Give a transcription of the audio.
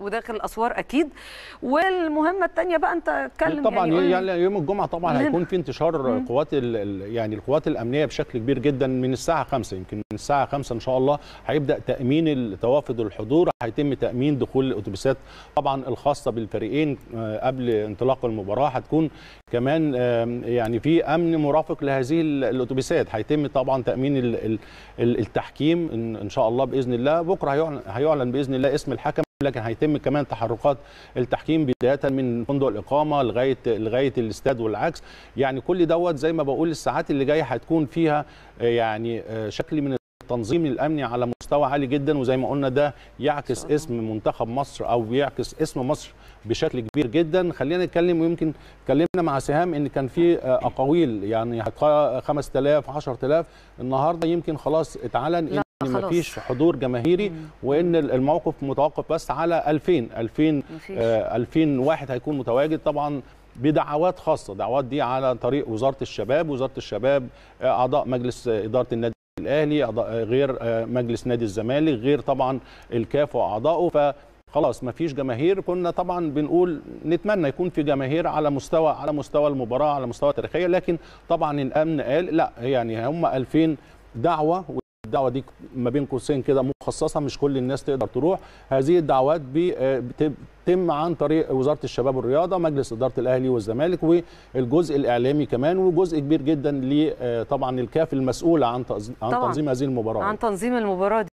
وداخل الاسوار اكيد والمهمه الثانيه بقى انت اتكلم طبعا يعني, يعني يوم الجمعه طبعا مهم. هيكون في انتشار مم. قوات يعني القوات الامنيه بشكل كبير جدا من الساعه 5 يمكن من الساعه 5 ان شاء الله هيبدا تامين توافد الحضور هيتم تامين دخول الاتوبيسات طبعا الخاصه بالفريقين آه، قبل انطلاق المباراه هتكون كمان يعني في امن مرافق لهذه الاتوبيسات هيتم طبعا تامين التحكيم ان شاء الله باذن الله بكره هيعلن باذن الله اسم الحكم لكن هيتم كمان تحركات التحكيم بدايه من فندق الاقامه لغايه لغايه الاستاد والعكس يعني كل دوت زي ما بقول الساعات اللي جايه هتكون فيها يعني آه، شكل من التنظيم الامني على مستوى عالي جدا وزي ما قلنا ده يعكس اسم منتخب مصر او يعكس اسم مصر بشكل كبير جدا خلينا نتكلم ويمكن اتكلمنا مع سهام ان كان في آه، اقاويل يعني 5000 10000 النهارده يمكن خلاص اتعلن ما فيش حضور جماهيري مم. وان الموقف متوقف بس على 2000 2000 2000 واحد هيكون متواجد طبعا بدعوات خاصه دعوات دي على طريق وزاره الشباب وزاره الشباب آه، اعضاء مجلس آه، اداره النادي الاهلي آه، غير مجلس نادي الزمالك غير طبعا الكاف واعضائه ف خلاص ما فيش جماهير كنا طبعا بنقول نتمنى يكون في جماهير على مستوى على مستوى المباراه على مستوى تاريخيه لكن طبعا الامن قال لا يعني هم 2000 دعوه الدعوه دي ما بين قوسين كده مخصصه مش كل الناس تقدر تروح هذه الدعوات آه، بتتم عن طريق وزاره الشباب والرياضه مجلس اداره الاهلي والزمالك والجزء الاعلامي كمان وجزء كبير جدا آه، طبعا الكاف المسؤوله عن عن تنظيم هذه المباراه عن تنظيم المباراه دي.